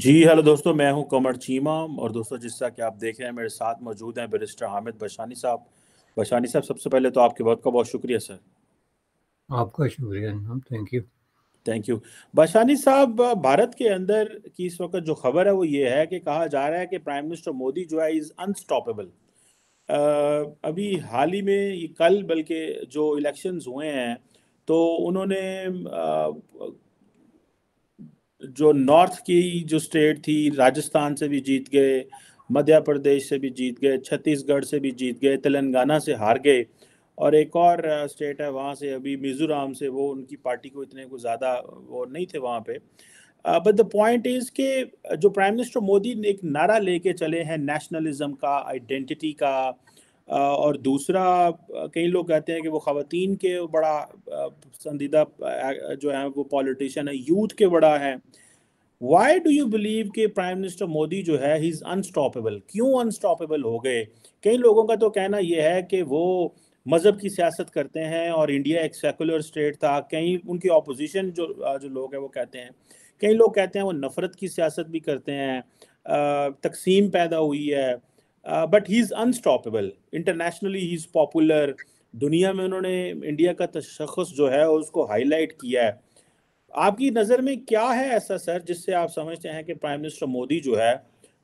जी hello दोस्तों मैं हूं कमर चीमा और दोस्तों जिस तरह कि आप देख रहे हैं मेरे साथ मौजूद हैं बैरिस्टर हामिद बशानी साहब बशानी साहब सबसे पहले तो आपके बहुत का बहुत शुक्रिया सर आपका शुक्रिया thank you thank you Bashani साहब भारत के अंदर की इस वक्त जो खबर है वो ये है कि कहा जा रहा है कि प्राइम मिनिस्टर मोदी जो है इज़ अनस्टॉपेबल अभी हाल ही में ये कल बल्कि जो इलेक्शंस हुए हैं तो उन्होंने जो नॉर्थ की जो स्टेट थी राजस्थान से भी जीत गए मध्य प्रदेश से भी जीत गए छत्तीसगढ़ से भी जीत गए तेलंगाना से हार गए और एक और स्टेट है वहाँ से अभी मिज़ोराम से वो उनकी पार्टी को इतने को ज़्यादा वो नहीं थे वहाँ पे बट द पॉइंट इज़ के जो प्राइम मिनिस्टर मोदी ने एक नारा लेके चले हैं नेशनलिज्म का आइडेंटिटी का uh, और दूसरा कई लोग कहते हैं कि वो ख़वातीन के बड़ा पसंदीदा जो है वो पॉलिटिशन है यूथ के बड़ा है uh, why do you believe कि प्राइम मिनिस्टर मोदी जो है ही इज़ अनस्टॉपेबल क्यों अनस्टॉपेबल हो गए कई लोगों का तो कहना यह है कि वो मज़हब की सियासत करते हैं और इंडिया एक सेकुलर स्टेट था कहीं उनकी अपोजिशन जो जो लोग हैं वो कहते हैं कई लोग कहते हैं वो नफ़रत की सियासत भी करते हैं तकसीम पैदा हुई है but he is unstoppable internationally he is popular दुनिया में उन्होंने इंडिया का तशखस जो है उसको हाईलाइट किया है आपकी नज़र में क्या है ऐसा सर जिससे आप समझते हैं कि प्राइम मिनिस्टर मोदी जो है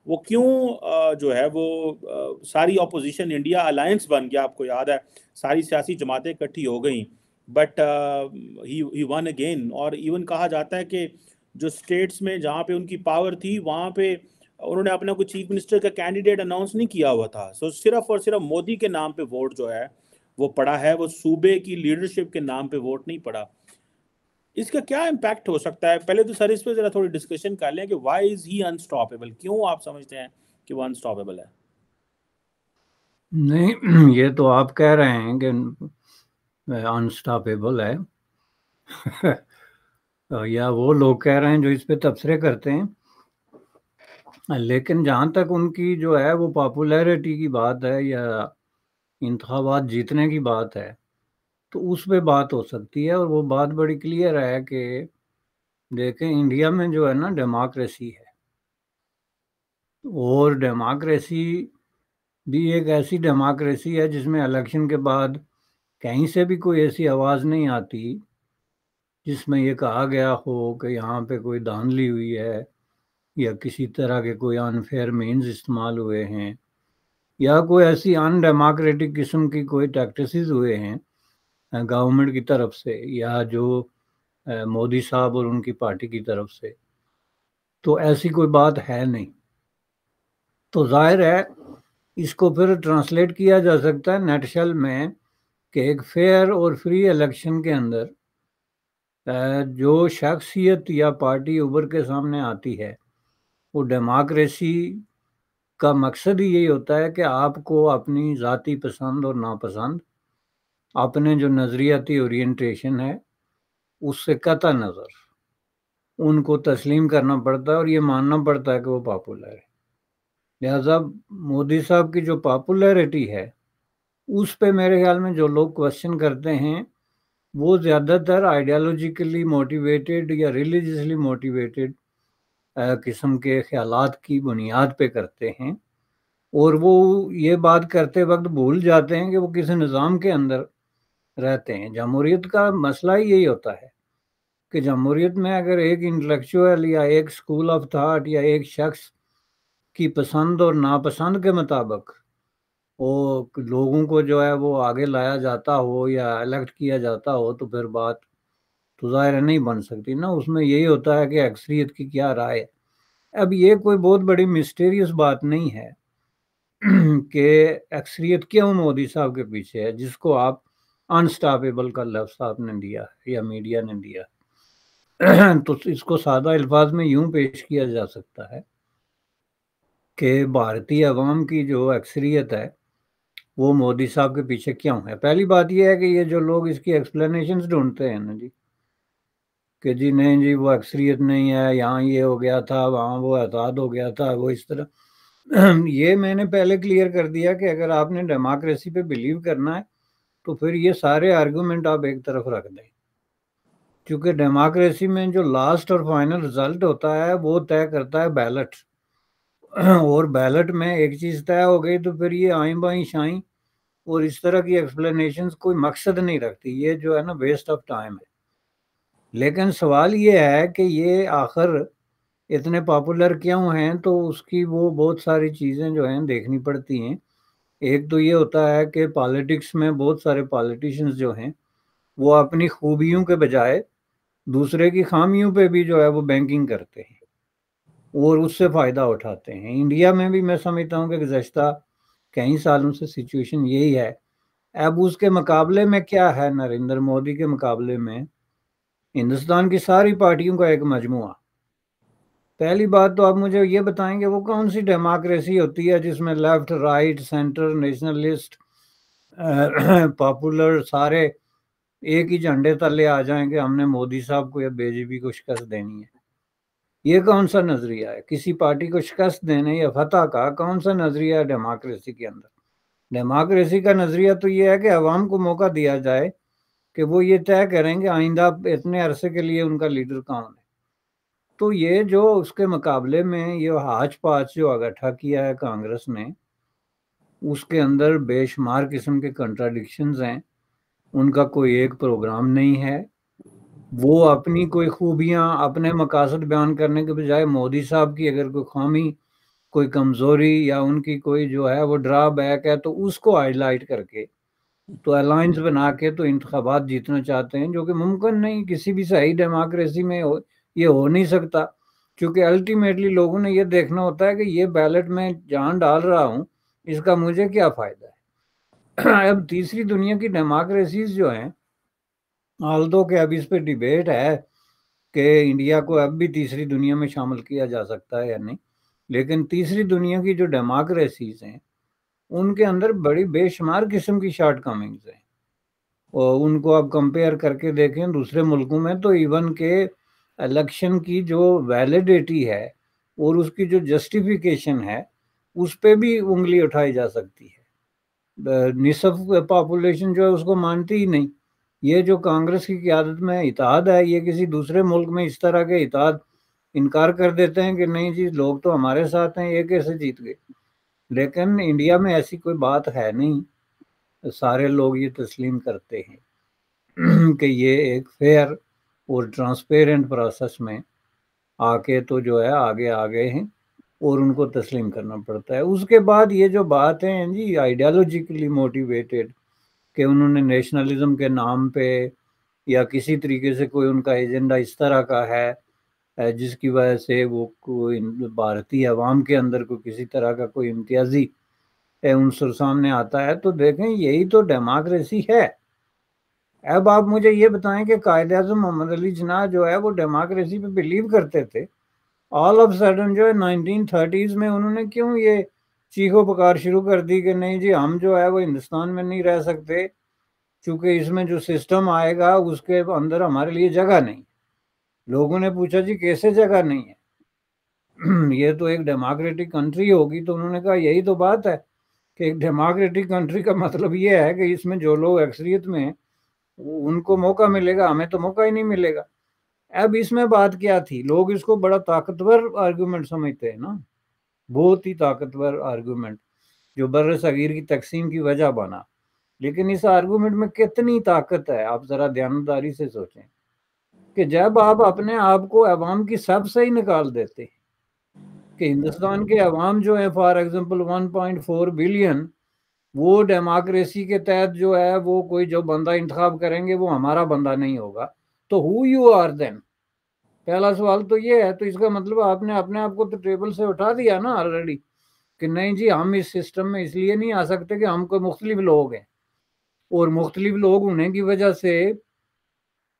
वो क्यों जो है वो सारी अपोजिशन इंडिया अलायंस बन गया आपको याद है सारी सियासी जमातें इकट्ठी हो गई बट ही वन अगेन और इवन कहा जाता है कि जो स्टेट्स में जहाँ पे उनकी पावर थी वहाँ पे उन्होंने अपना कोई चीफ मिनिस्टर का कैंडिडेट अनाउंस नहीं किया हुआ था सो so, सिर्फ और सिर्फ मोदी के नाम पे वोट जो है वो पड़ा है वो सूबे की लीडरशिप के नाम पे वोट नहीं पड़ा इसका क्या इम्पैक्ट हो सकता है पहले तो सर इस पर जरा थोड़ी डिस्कशन कर लें कि वाई इज ही अनस्टॉपेबल क्यों आप समझते हैं कि वो अनस्टॉपेबल है नहीं ये तो आप कह रहे हैं कि अनस्टॉपेबल है या वो लोग कह रहे हैं जो इस पे तबसरे करते हैं लेकिन जहाँ तक उनकी जो है वो पॉपुलैरिटी की बात है या इंतबात जीतने की बात है तो उस पर बात हो सकती है और वो बात बड़ी क्लियर है कि देखें इंडिया में जो है ना डेमोक्रेसी है और डेमोक्रेसी भी एक ऐसी डेमोक्रेसी है जिसमें इलेक्शन के बाद कहीं से भी कोई ऐसी आवाज़ नहीं आती जिसमें ये कहा गया हो कि यहाँ पे कोई धांधली हुई है या किसी तरह के कोई अनफेयर मीन्स इस्तेमाल हुए हैं या कोई ऐसी अनडेमोक्रेटिक किस्म की कोई प्रैक्टिस हुए हैं गवर्नमेंट की तरफ से या जो मोदी साहब और उनकी पार्टी की तरफ से तो ऐसी कोई बात है नहीं तो जाहिर है इसको फिर ट्रांसलेट किया जा सकता है नेटशल में कि एक फेयर और फ्री इलेक्शन के अंदर जो शख्सियत या पार्टी उभर के सामने आती है वो डेमोक्रेसी का मकसद ही यही होता है कि आपको अपनी ज़ाती पसंद और नापसंद अपने जो नज़रियाती ओरिएंटेशन है उससे कता नज़र उनको तस्लीम करना पड़ता है और ये मानना पड़ता है कि वो पॉपुलर है लिहाजा मोदी साहब की जो पापुलरिटी है उस पे मेरे ख्याल में जो लोग क्वेश्चन करते हैं वो ज़्यादातर आइडियालॉजिकली मोटिवेटेड या रिलीजसली मोटिवेटेड किस्म के ख्याल की बुनियाद पे करते हैं और वो ये बात करते वक्त भूल जाते हैं कि वो किसी निज़ाम के अंदर रहते हैं जमहूरीत का मसला ही यही होता है कि जमहूरीत में अगर एक इंटेलेक्चुअल या एक स्कूल ऑफ थाट या एक शख्स की पसंद और नापसंद के मुताबिक वो लोगों को जो है वो आगे लाया जाता हो या इलेक्ट किया जाता हो तो फिर बात तो ज़ाहिर नहीं बन सकती ना उसमें यही होता है कि अक्सरियत की क्या राय है अब ये कोई बहुत बड़ी मिस्टीरियस बात नहीं है कि अक्सरीत क्यों मोदी साहब के पीछे है जिसको आप अनस्टॉपेबल का लफ्स आपने दिया या मीडिया ने दिया तो इसको सादा अल्फाज में यूं पेश किया जा सकता है कि भारतीय अवाम की जो अक्सरियत है वो मोदी साहब के पीछे क्यों है पहली बात यह है कि ये जो लोग इसकी एक्सप्लेनेशन ढूंढते हैं ना जी कि जी नहीं जी वो अक्सरियत नहीं है यहाँ ये हो गया था वहाँ वो आज़ाद हो गया था वो इस तरह ये मैंने पहले क्लियर कर दिया कि अगर आपने डेमोक्रेसी पे बिलीव करना है तो फिर ये सारे आर्गूमेंट आप एक तरफ रख दें क्योंकि डेमोक्रेसी में जो लास्ट और फाइनल रिजल्ट होता है वो तय करता है बैलेट और बैलेट में एक चीज़ तय हो गई तो फिर ये आई बाई शाई और इस तरह की एक्सप्लेनेशंस कोई मकसद नहीं रखती ये जो है ना वेस्ट ऑफ टाइम है लेकिन सवाल ये है कि ये आखिर इतने पॉपुलर क्यों हैं तो उसकी वो बहुत सारी चीज़ें जो हैं देखनी पड़ती हैं एक तो ये होता है कि पॉलिटिक्स में बहुत सारे पॉलिटिशियंस जो हैं वो अपनी खूबियों के बजाय दूसरे की खामियों पे भी जो है वो बैंकिंग करते हैं और उससे फ़ायदा उठाते हैं इंडिया में भी मैं समझता हूँ कि गुजशत कई सालों से सिचुएशन यही है अब उसके मुकाबले में क्या है नरेंद्र मोदी के मुकाबले में हिंदुस्तान की सारी पार्टियों का एक मजमुआ पहली बात तो आप मुझे ये बताएंगे वो कौन सी डेमोक्रेसी होती है जिसमें left right centre nationalist popular सारे एक ही झंडे तले आ जाएंगे हमने मोदी साहब को या बीजेपी को शिकस्त देनी है ये कौन सा नज़रिया है किसी पार्टी को शिकस्त देने या फतह का कौन सा नज़रिया है डेमोक्रेसी के अंदर डेमोक्रेसी का नज़रिया तो ये है कि अवाम को मौका दिया जाए कि वो ये तय करेंगे आइंदा इतने अरसे के लिए उनका लीडर कौन है तो ये जो उसके मुकाबले में ये हाज पाच जो इकट्ठा किया है कांग्रेस ने उसके अंदर बेशुमार किस्म के कंट्राडिक्शन हैं उनका कोई एक प्रोग्राम नहीं है वो अपनी कोई खूबियां अपने मकासद बयान करने के बजाय मोदी साहब की अगर कोई खामी कोई कमजोरी या उनकी कोई जो है वो ड्राबैक है तो उसको हाईलाइट करके तो अलायंस बना के तो इंतबात जीतना चाहते हैं जो कि मुमकिन नहीं किसी भी सही डेमोक्रेसी में हो ये हो नहीं सकता क्योंकि अल्टीमेटली लोगों ने ये देखना होता है कि ये बैलेट में जान डाल रहा हूँ इसका मुझे क्या फ़ायदा है अब तीसरी दुनिया की डेमोक्रेसीज जो हैं आल दो के अब इस पर डिबेट है कि इंडिया को अब भी तीसरी दुनिया में शामिल किया जा सकता है या नहीं लेकिन तीसरी दुनिया की जो डेमोक्रेसीज हैं उनके अंदर बड़ी बेशुमार किस्म की शार्ट कमिंग्स हैं और उनको आप कंपेयर करके देखें दूसरे मुल्कों में तो इवन के इलेक्शन की जो वैलिडिटी है और उसकी जो जस्टिफिकेशन है उस पर भी उंगली उठाई जा सकती है निसफ पॉपुलेशन जो है उसको मानती ही नहीं ये जो कांग्रेस की क्यादत में इतिहाद है ये किसी दूसरे मुल्क में इस तरह के इतिहाद इनकार कर देते हैं कि नहीं जी लोग तो हमारे साथ हैं ये कैसे जीत गए लेकिन इंडिया में ऐसी कोई बात है नहीं सारे लोग ये तस्लीम करते हैं कि ये एक फेयर और ट्रांसपेरेंट प्रोसेस में आके तो जो है आगे आ गए हैं और उनको तस्लीम करना पड़ता है उसके बाद ये जो बात है जी आइडियालॉजिकली मोटिवेटेड कि उन्होंने नेशनलिज्म के नाम पे या किसी तरीके से कोई उनका एजेंडा इस तरह का है जिसकी वजह से वो कोई भारतीय अवाम के अंदर को किसी तरह का कोई इम्तियाजी उनसर सामने आता है तो देखें यही तो डेमोक्रेसी है अब आप मुझे ये बताएं कि कायद अजम मोहम्मद अली जना जो है वो डेमोक्रेसी पे बिलीव करते थे ऑल ऑफ सडन जो है नाइनटीन थर्टीज़ में उन्होंने क्यों ये चीखो पकार शुरू कर दी कि नहीं जी हम जो है वो हिंदुस्तान में नहीं रह सकते क्योंकि इसमें जो सिस्टम आएगा उसके अंदर हमारे लिए जगह नहीं लोगों ने पूछा जी कैसे जगह नहीं है ये तो एक डेमोक्रेटिक कंट्री होगी तो उन्होंने कहा यही तो बात है कि एक डेमोक्रेटिक कंट्री का मतलब ये है कि इसमें जो लोग अक्सरियत में उनको मौका मिलेगा हमें तो मौका ही नहीं मिलेगा अब इसमें बात क्या थी लोग इसको बड़ा ताकतवर आर्ग्यूमेंट समझते हैं ना बहुत ही ताकतवर आर्ग्यूमेंट जो बर सगीर की तकसीम की वजह बना लेकिन इस आर्ग्यूमेंट में कितनी ताकत है आप ज़रा ध्यानदारी से सोचें कि जब आप अपने आप को अवाम की सब से ही निकाल देते कि हिंदुस्तान के अवाम जो है फॉर एग्जाम्पल वन बिलियन वो डेमोक्रेसी के तहत जो है वो कोई जो बंदा इंतखब करेंगे वो हमारा बंदा नहीं होगा तो हु यू आर देन पहला सवाल तो ये है तो इसका मतलब आपने अपने आप को तो टेबल से उठा दिया ना ऑलरेडी कि नहीं जी हम इस सिस्टम में इसलिए नहीं आ सकते कि हम कोई मुख्तलिफ लोग हैं और मुख्तलिफ लोग होने की वजह से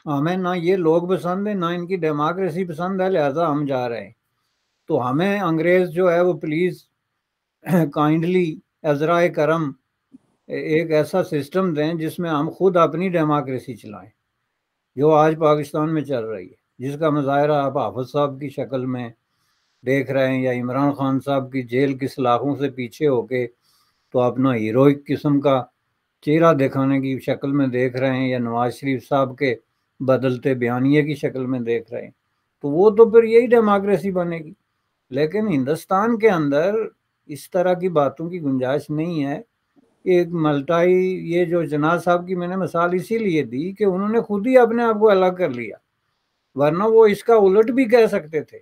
हमें ना ये लोग पसंद है ना इनकी डेमोक्रेसी पसंद है लिहाजा हम जा रहे हैं तो हमें अंग्रेज़ जो है वो प्लीज़ काइंडली अजरा करम एक ऐसा सिस्टम दें जिसमें हम खुद अपनी डेमोक्रेसी चलाएं जो आज पाकिस्तान में चल रही है जिसका मुजाहरा आप हाफज साहब की शक्ल में देख रहे हैं या इमरान खान साहब की जेल की सलाखों से पीछे होके तो अपना हीरोइक किस्म का चेहरा दिखाने की शक्ल में देख रहे हैं या नवाज शरीफ साहब के बदलते बयानिए की शक्ल में देख रहे हैं तो वो तो फिर यही डेमोक्रेसी बनेगी लेकिन हिंदुस्तान के अंदर इस तरह की बातों की गुंजाइश नहीं है एक मल्टाई ये जो जनाज साहब की मैंने मिसाल इसीलिए दी कि उन्होंने खुद ही अपने आप को अलग कर लिया वरना वो इसका उलट भी कह सकते थे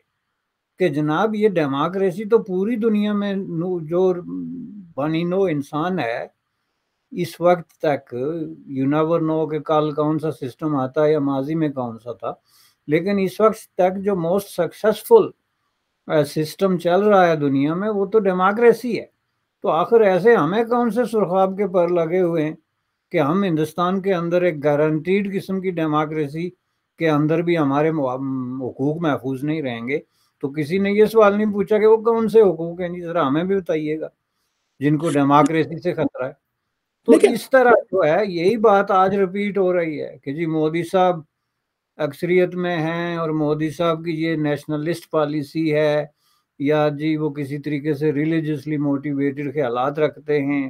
कि जनाब ये डेमोक्रेसी तो पूरी दुनिया में जो बनी नो इंसान है इस वक्त तक यूनावर नो के कल कौन सा सिस्टम आता है या माजी में कौन सा था लेकिन इस वक्त तक जो मोस्ट सक्सेसफुल सिस्टम चल रहा है दुनिया में वो तो डेमोक्रेसी है तो आखिर ऐसे हमें कौन से सुरखाब के पर लगे हुए हैं कि हम हिंदुस्तान के अंदर एक गारंटीड किस्म की डेमोक्रेसी के अंदर भी हमारे हकूक महफूज नहीं रहेंगे तो किसी ने ये सवाल नहीं पूछा कि वो कौन से हकूक हैं जी जरा हमें भी बताइएगा जिनको डेमोक्रेसी से खतरा है तो इस तरह जो है यही बात आज रिपीट हो रही है कि जी मोदी साहब अक्सरियत में हैं और मोदी साहब की ये नेशनलिस्ट पॉलिसी है या जी वो किसी तरीके से रिलीजसली मोटिवेटेड ख्याल रखते हैं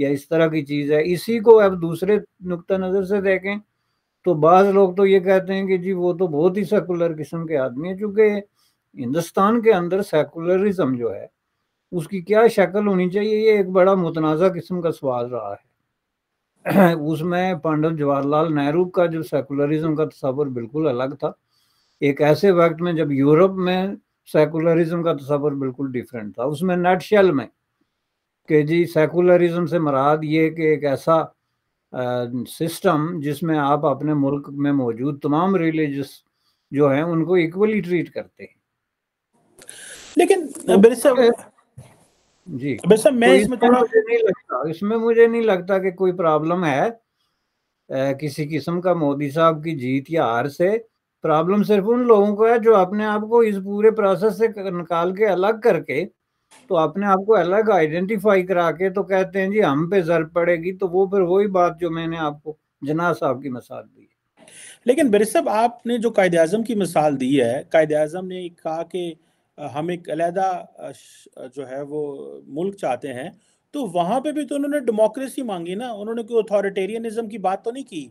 या इस तरह की चीज़ है इसी को अब दूसरे नुक़ नज़र से देखें तो बाज़ लोग तो ये कहते हैं कि जी वो तो बहुत ही सेकुलर किस्म के आदमी है चूँकि हिंदुस्तान के अंदर सेकुलरिज्म जो है उसकी क्या शक्ल होनी चाहिए ये एक बड़ा मुतनाज़ किस्म का सवाल रहा है उसमें पंडित जवाहरलाल नेहरू का जो सेकुलरिज्म का तस्वर बिल्कुल अलग था एक ऐसे वक्त में जब यूरोप में सेकुलरिज्म का तस्वर बिल्कुल डिफरेंट था उसमें नटशेल में कि जी सेकुलरिज्म से मराद ये कि एक ऐसा सिस्टम जिसमें आप अपने मुल्क में मौजूद तमाम रिलीजस जो हैं उनको इक्वली ट्रीट करते हैं लेकिन तो जी वैसे मैं तो इसमें थोड़ा मुझे नहीं लगता इसमें मुझे नहीं लगता कि कोई प्रॉब्लम है ए, किसी किस्म का मोदी साहब की जीत या हार से प्रॉब्लम सिर्फ उन लोगों को है जो अपने आप को इस पूरे प्रोसेस से निकाल के अलग करके तो अपने आप को अलग आइडेंटिफाई करा के तो कहते हैं जी हम पे जर पड़ेगी तो वो फिर वही बात जो मैंने आपको जना साहब की मिसाल दी लेकिन बिरसब आपने जो कायद अजम की मिसाल दी है कायद अजम ने कहा कि हम एक अलहदा जो है वो मुल्क चाहते हैं तो वहाँ पे भी तो उन्होंने डेमोक्रेसी मांगी ना उन्होंने कोई अथॉरिटेरियनिज्म की बात तो नहीं की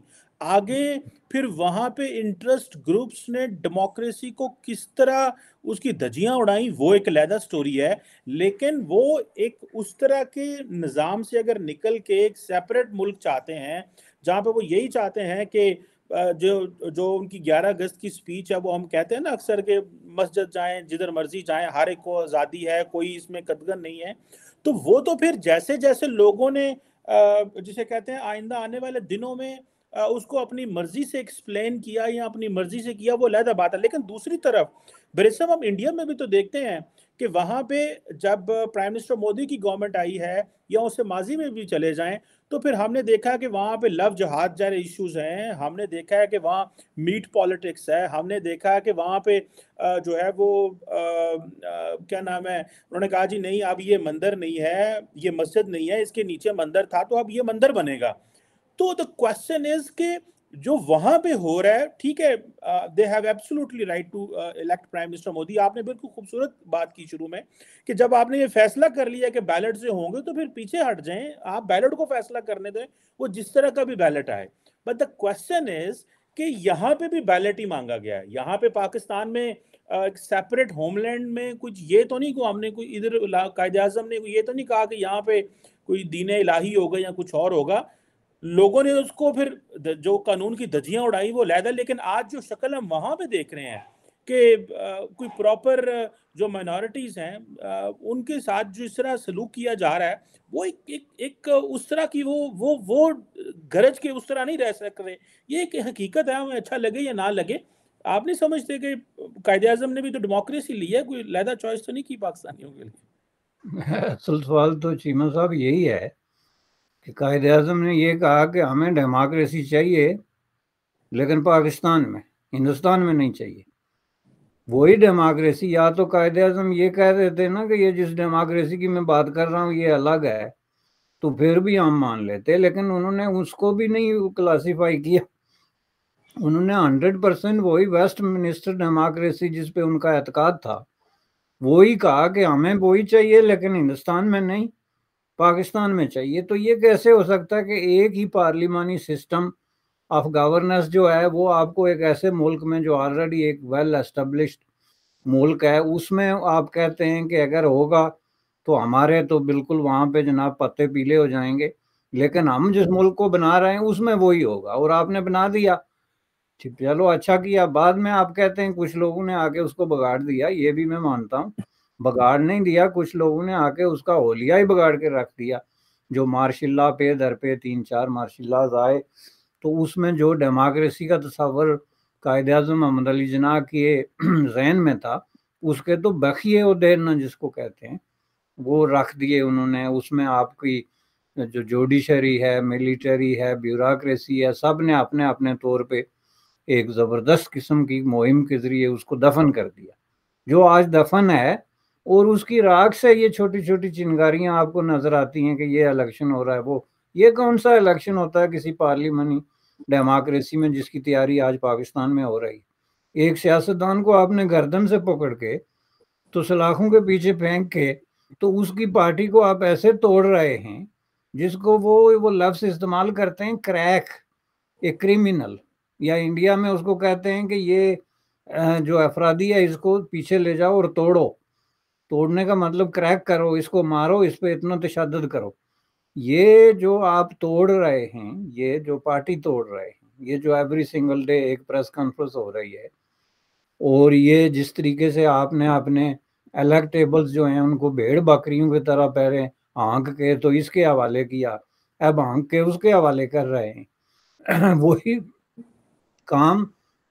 आगे फिर वहाँ पे इंटरेस्ट ग्रुप्स ने डेमोक्रेसी को किस तरह उसकी धजियाँ उड़ाई वो एक अलहदा स्टोरी है लेकिन वो एक उस तरह के निज़ाम से अगर निकल के एक सेपरेट मुल्क चाहते हैं जहाँ पे वो यही चाहते हैं कि जो जो उनकी 11 अगस्त की स्पीच है वो हम कहते हैं ना अक्सर के मस्जिद जाएं जिधर मर्जी जाएं हर एक को आज़ादी है कोई इसमें कदगन नहीं है तो वो तो फिर जैसे जैसे लोगों ने जिसे कहते हैं आइंदा आने वाले दिनों में उसको अपनी मर्जी से एक्सप्लेन किया या अपनी मर्जी से किया वो लहदा बात है लेकिन दूसरी तरफ ब्रिसम हम इंडिया में भी तो देखते हैं कि वहाँ पे जब प्राइम मिनिस्टर मोदी की गवर्नमेंट आई है या उससे माजी में भी चले जाएं तो फिर हमने देखा कि वहाँ पे लव जहाज जैसे इश्यूज हैं हमने देखा है कि वहाँ मीट पॉलिटिक्स है हमने देखा है कि वहाँ पे जो है वो क्या नाम है उन्होंने कहा जी नहीं अब ये मंदिर नहीं है ये मस्जिद नहीं है इसके नीचे मंदिर था तो अब ये मंदिर बनेगा तो द क्वेश्चन इज के जो वहां पे हो रहा है ठीक है they have absolutely right to elect prime minister Modi आपने बिल्कुल खूबसूरत बात की शुरू में कि जब आपने ये फैसला कर लिया कि बैलेट से होंगे तो फिर पीछे हट जाएं आप बैलेट को फैसला करने दें वो जिस तरह का भी बैलेट आए बट द क्वेश्चन इज कि यहाँ पे भी बैलेट ही मांगा गया है यहाँ पे पाकिस्तान में सेपरेट uh, होमलैंड में कुछ ये तो नहीं को हमने कोई इधर कायद अजम ने ये तो नहीं कहा कि यहाँ पे कोई दीन इलाही होगा या कुछ और होगा लोगों ने उसको फिर जो कानून की धजियां उड़ाई वो लहदा लेकिन आज जो शक्ल हम वहाँ पे देख रहे हैं कि कोई प्रॉपर जो माइनॉरिटीज़ हैं उनके साथ जो इस तरह सलूक किया जा रहा है वो एक एक, एक उस तरह की वो वो वो गरज के उस तरह नहीं रह सक रहे ये एक हकीकत है हमें अच्छा लगे या ना लगे आप नहीं समझते कि कायद अजम ने भी तो डेमोक्रेसी ली है कोई लहदा चॉइस तो नहीं की पाकिस्तानियों के लिए असल सवाल तो चीमा साहब यही है कि कायद अजम ने यह कहा कि हमें डेमोक्रेसी चाहिए लेकिन पाकिस्तान में हिंदुस्तान में नहीं चाहिए वही डेमोक्रेसी या तो कायद अजम ये कह रहे थे ना कि ये जिस डेमोक्रेसी की मैं बात कर रहा हूँ ये अलग है तो फिर भी हम मान लेते लेकिन उन्होंने उसको भी नहीं क्लासीफाई किया उन्होंने हंड्रेड परसेंट वही वेस्ट मिनिस्टर डेमोक्रेसी जिस पे उनका एतकाद था वही कहा कि हमें वही चाहिए लेकिन हिंदुस्तान में नहीं पाकिस्तान में चाहिए तो ये कैसे हो सकता है कि एक ही पार्लिमानी सिस्टम ऑफ गवर्नेंस जो है वो आपको एक ऐसे मुल्क में जो ऑलरेडी एक वेल एस्टेब्लिश मुल्क है उसमें आप कहते हैं कि अगर होगा तो हमारे तो बिल्कुल वहाँ पे जनाब पत्ते पीले हो जाएंगे लेकिन हम जिस मुल्क को बना रहे हैं उसमें वही होगा और आपने बना दिया ठीक चलो अच्छा किया बाद में आप कहते हैं कुछ लोगों ने आके उसको बिगाड़ दिया ये भी मैं मानता हूँ बगाड़ नहीं दिया कुछ लोगों ने आके उसका होलिया ही बगाड़ के रख दिया जो मार्शिल्ला पे दर पे तीन चार मार्शिल्ला आए तो उसमें जो डेमोक्रेसी का तस्वर कायद अजम अहमद अली जना के जहन में था उसके तो बखिए उदेरना जिसको कहते हैं वो रख दिए उन्होंने उसमें आपकी जो जोडिशरी है मिलिट्री है ब्यूरोक्रेसी है सब ने अपने अपने तौर पे एक ज़बरदस्त किस्म की मुहिम के ज़रिए उसको दफन कर दिया जो आज दफन है और उसकी राख से ये छोटी छोटी चिंगारियां आपको नजर आती हैं कि ये इलेक्शन हो रहा है वो ये कौन सा इलेक्शन होता है किसी पार्लियामानी डेमोक्रेसी में जिसकी तैयारी आज पाकिस्तान में हो रही एक सियासतदान को आपने गर्दन से पकड़ के तो सलाखों के पीछे फेंक के तो उसकी पार्टी को आप ऐसे तोड़ रहे हैं जिसको वो वो लफ्स इस्तेमाल करते हैं क्रैक ए क्रिमिनल या इंडिया में उसको कहते हैं कि ये जो अफराधी है इसको पीछे ले जाओ और तोड़ो तोड़ने का मतलब क्रैक करो इसको मारो इस पर इतना तशाद करो ये जो आप तोड़ रहे हैं ये जो पार्टी तोड़ रहे हैं ये जो एवरी सिंगल डे एक प्रेस कॉन्फ्रेंस हो रही है और ये जिस तरीके से आपने अपने इलेक्टेबल्स जो हैं उनको भेड़ बकरियों की तरह पहरे आंख के तो इसके हवाले किया अब आंख के उसके हवाले कर रहे हैं वही काम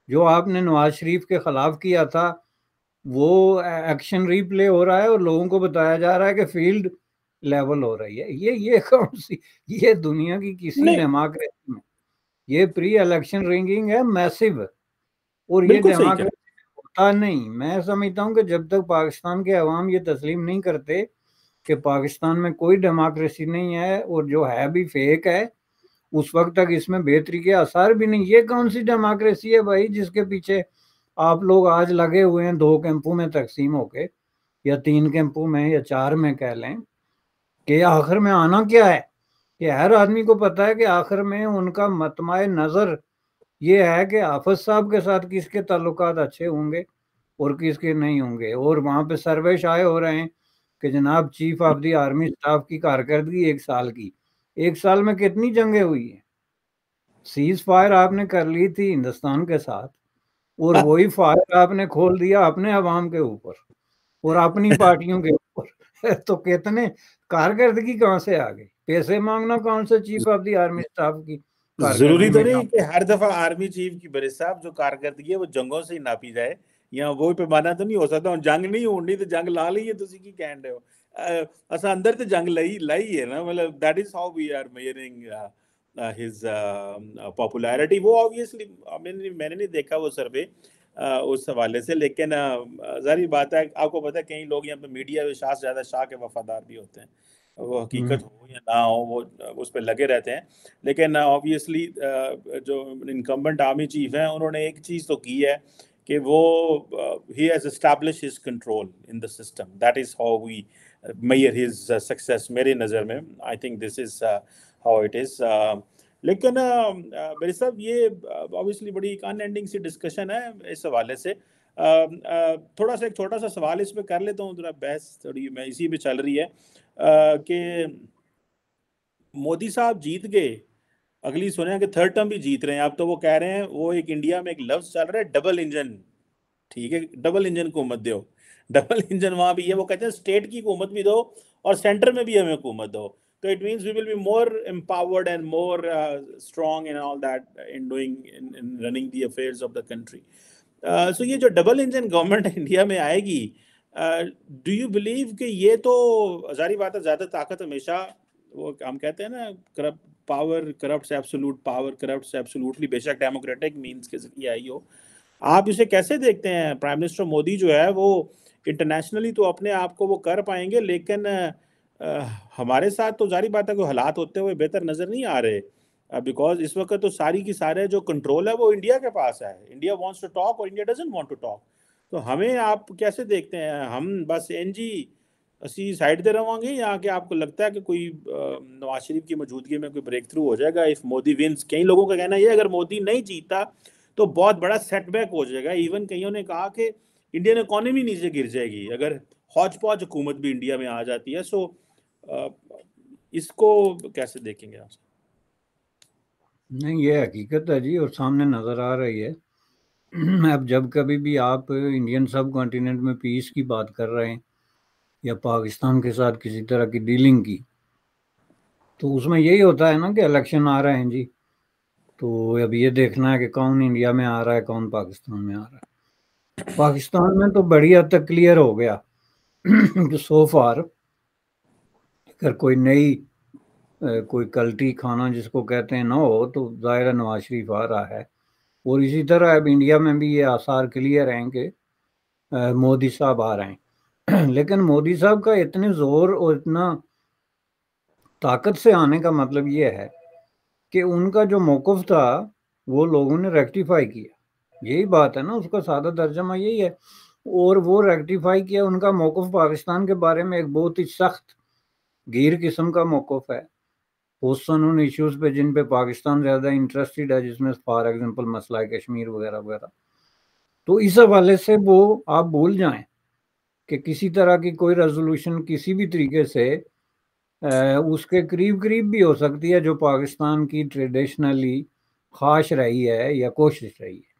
जो आपने नवाज शरीफ के खिलाफ किया था वो एक्शन रीप्ले हो रहा है और लोगों को बताया जा रहा है कि फील्ड लेवल हो रही है ये ये कौन सी ये दुनिया की किसी डेमोक्रेसी में ये प्री इलेक्शन रिंगिंग है मैसिव और ये डेमोक्रेसी होता नहीं मैं समझता हूँ कि जब तक पाकिस्तान के अवाम ये तस्लीम नहीं करते कि पाकिस्तान में कोई डेमोक्रेसी नहीं है और जो है भी फेक है उस वक्त तक इसमें बेहतरी के आसार भी नहीं ये कौन सी डेमोक्रेसी है भाई जिसके पीछे आप लोग आज लगे हुए हैं दो कैंपों में तकसीम होके या तीन कैंपों में या चार में कह लें कि आखिर में आना क्या है कि हर आदमी को पता है कि आखिर में उनका मतमा नज़र ये है कि आफत साहब के साथ किसके ताल्लुक अच्छे होंगे और किसके नहीं होंगे और वहाँ पे सर्वे शाये हो रहे हैं कि जनाब chief of the army staff की कारकर्दगी एक साल की एक साल में कितनी जंगें हुई हैं सीज फायर आपने कर ली थी हिंदुस्तान के साथ और वही फायदा आपने खोल दिया अपने आवाम के ऊपर और अपनी पार्टियों के ऊपर तो कितने कारकर्दगी कहाँ से आ गई पैसे मांगना कौन सा chief of the army staff की जरूरी तो नहीं कि हर दफा आर्मी चीफ की बड़े साहब जो कारकर्दगी है वो जंगों से ही नापी जाए या वो पैमाना तो नहीं हो सकता जंग नहीं होनी तो जंग ला लईए ਤੁਸੀਂ ਕੀ कह रहे हो असा अंदर तो जंग ਲਈ ਲਈ है ना मतलब that is how we are measuring his uh, popularity um, uh, वो ऑब्वियसली मैंने नहीं देखा वो सर्वे uh, उस हवाले से लेकिन um, जारी बात है आपको पता है कई लोग यहाँ पे मीडिया में शाह ज़्यादा शाह के वफादार भी होते हैं वो हकीकत हम्म। हो या ना हो वो उस पर लगे रहते हैं लेकिन ऑब्वियसली जो इनकम्बेंट आर्मी चीफ हैं उन्होंने एक चीज़ तो की है कि वो he has establish his control in the system that is how we measure his success मेरी नज़र में I think this is how it is लेकिन uh, uh, मेरे साहब ये ऑब्वियसली uh, बड़ी कान एंडिंग सी डिस्कशन है इस हवाले से आ, आ, थोड़ा सा एक छोटा सा सवाल इस पर कर लेता हूँ जरा बहस थोड़ी मैं इसी पे चल रही है कि मोदी साहब जीत गए अगली सुने कि थर्ड टर्म भी जीत रहे हैं अब तो वो कह रहे हैं वो एक इंडिया में एक लफ्ज चल रहा है डबल इंजन ठीक है डबल इंजन हुकूमत दो डबल इंजन वहाँ भी है वो कहते हैं स्टेट की हुकूमत भी दो और सेंटर में भी हमें हुकूमत दो तो it means we will be more empowered and more strong in all that in doing doing in, in running the affairs so uh, ये जो डबल इंजन गवर्नमेंट इंडिया में आएगी डू यू बिलीव कि ये तो हजारी बात है ज़्यादा ताकत हमेशा वो हम कहते हैं ना corrupt power corrupt absolute power corrupt absolutely बेशक डेमोक्रेटिक मीन्स के जरिए आई हो आप इसे कैसे देखते हैं प्राइम मिनिस्टर मोदी जो है वो इंटरनेशनली तो अपने आप को वो कर पाएंगे लेकिन uh, आ, हमारे साथ तो जारी बात है कोई हालात होते हुए बेहतर नज़र नहीं आ रहे बिकॉज इस वक्त तो सारी की सारे जो कंट्रोल है वो इंडिया के पास है इंडिया वॉन्ट्स टू टॉक और India doesn't want to talk तो हमें आप कैसे देखते हैं हम बस एन जी असी साइड दे ਰਵਾਂਗੇ यहाँ के आपको लगता है कि कोई नवाज शरीफ की मौजूदगी में कोई ब्रेक थ्रू हो जाएगा इफ मोदी विंस कई लोगों का कहना है अगर मोदी नहीं जीता तो बहुत बड़ा सेटबैक हो जाएगा इवन कईयों ने कहा कि इंडियन इकोनॉमी नीचे गिर जाएगी अगर हौज पौज हुकूमत भी इंडिया में आ जाती है सो इसको कैसे देखेंगे आप नहीं ये हकीकत है जी और सामने नज़र आ रही है अब जब कभी भी आप इंडियन सब कॉन्टीनेंट में पीस की बात कर रहे हैं या पाकिस्तान के साथ किसी तरह की डीलिंग की तो उसमें यही होता है ना कि इलेक्शन आ रहे हैं जी तो अब ये देखना है कि कौन इंडिया में आ रहा है कौन पाकिस्तान में आ रहा है पाकिस्तान में तो बढ़िया हद तक क्लियर हो गया सो फार अगर कोई नई कोई कल्टी खाना जिसको कहते हैं ना हो तो ज़ाहिर नवाज शरीफ आ रहा है और इसी तरह अब इंडिया में भी ये आसार क्लियर हैं कि मोदी साहब आ रहे हैं लेकिन मोदी साहब का इतने ज़ोर और इतना ताकत से आने का मतलब ये है कि उनका जो मौक़ था वो लोगों ने रेक्टिफाई किया यही बात है ना उसका सादा दर्जमा यही है और वो रेक्टिफाई किया उनका मौक़ पाकिस्तान के बारे में एक बहुत ही सख्त गिर किस्म का मौकफ है पोस्टन उन इश्यूज़ पे जिन पे पाकिस्तान ज़्यादा इंटरेस्टेड है जिसमें फॉर एग्जांपल मसला कश्मीर वगैरह वगैरह तो इस हवाले से वो आप भूल जाए कि किसी तरह की कोई रेजोल्यूशन किसी भी तरीके से आ, उसके करीब करीब भी हो सकती है जो पाकिस्तान की ट्रेडिशनली खाश रही है या कोशिश रही है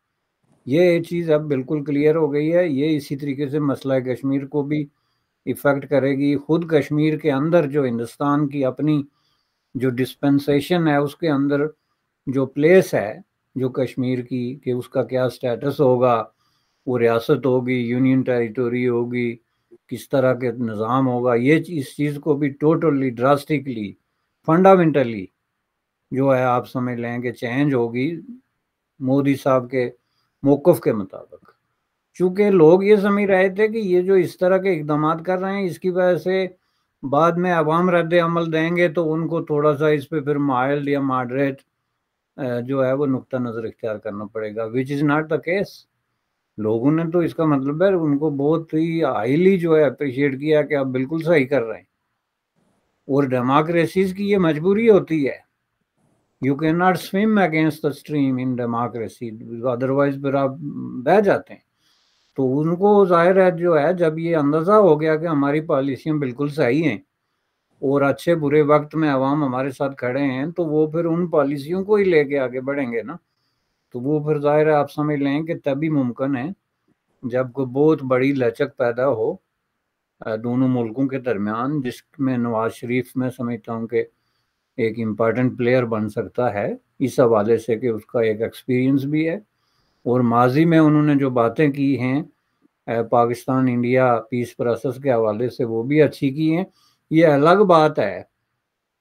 ये चीज़ अब बिल्कुल क्लियर हो गई है ये इसी तरीके से मसला कश्मीर को भी इफ़ेक्ट करेगी खुद कश्मीर के अंदर जो हिंदुस्तान की अपनी जो डिस्पेंसेशन है उसके अंदर जो प्लेस है जो कश्मीर की कि उसका क्या स्टेटस होगा वो रियासत होगी यूनियन टेरिटोरी होगी किस तरह के निज़ाम होगा ये इस चीज़ को भी टोटली ड्रास्टिकली फंडामेंटली जो है आप समझ लें कि चेंज होगी मोदी साहब के मौक़ के मुताबिक चूंकि लोग ये समझ रहे थे कि ये जो इस तरह के इकदाम कर रहे हैं इसकी वजह से बाद में अवाम रद्द अमल देंगे तो उनको थोड़ा सा इस पर फिर माइल्ड या मॉडरेट जो है वो नुकता नज़र इख्तियार करना पड़ेगा which is not the case लोगों ने तो इसका मतलब है उनको बहुत ही हाईली जो है अप्रिशिएट किया कि आप बिल्कुल सही कर रहे हैं और डेमोक्रेसीज की ये मजबूरी होती है you can not swim against the stream in democracy otherwise फिर आप बह जाते हैं तो उनको जाहिर है जो है जब ये अंदाज़ा हो गया कि हमारी पॉलिसियाँ बिल्कुल सही हैं और अच्छे बुरे वक्त में आवाम हमारे साथ खड़े हैं तो वो फिर उन पॉलिसियों को ही लेके आगे बढ़ेंगे ना तो वो फिर जाहिर है आप समझ लें कि तभी मुमकिन है जब कोई बहुत बड़ी लचक पैदा हो दोनों मुल्कों के दरमियान जिसमें नवाज शरीफ मैं समझता हूँ कि एक इम्पॉर्टेंट प्लेयर बन सकता है इस हवाले से कि उसका एक एक्सपीरियंस भी है और माजी में उन्होंने जो बातें की हैं पाकिस्तान इंडिया पीस प्रोसेस के हवाले से वो भी अच्छी की हैं ये अलग बात है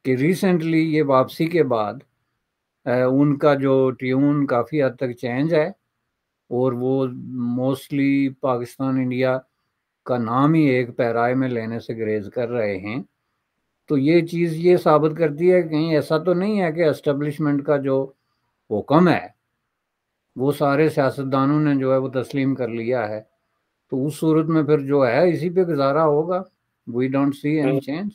कि रिसेंटली ये वापसी के बाद उनका जो ट्यून काफ़ी हद तक चेंज है और वो मोस्टली पाकिस्तान इंडिया का नाम ही एक पैराए में लेने से ग्रेज कर रहे हैं तो ये चीज़ ये साबित करती है कहीं ऐसा तो नहीं है कि एस्टेब्लिशमेंट का जो हुक्म है वो सारे सियासतदानों ने जो है वो तस्लीम कर लिया है तो उस सूरत में फिर जो है इसी पे गुजारा होगा we don't see any change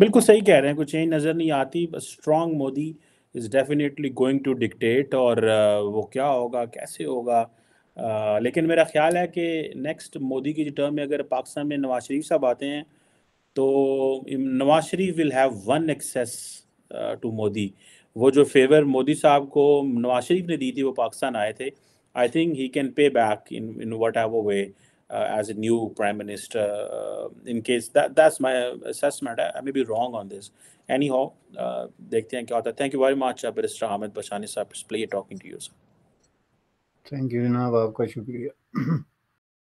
बिल्कुल सही कह रहे हैं कुछ चेंज नज़र नहीं आती strong Modi is definitely going to dictate और वो क्या होगा कैसे होगा आ, लेकिन मेरा ख्याल है कि नेक्स्ट मोदी की टर्म में अगर पाकिस्तान में नवाज शरीफ साहब आते हैं तो Nawaz Sharif will have one access to Modi वो जो फेवर मोदी साहब को नवाज शरीफ ने दी थी वो पाकिस्तान आए थे I think he can pay back in in whatever way as a new prime minister in case that's my assessment I may be wrong on this anyhow देखते हैं क्या होता है thank you very much barrister Hamid Bashani साहब pleasure talking to you sir thank you जनाब आपका शुक्रिया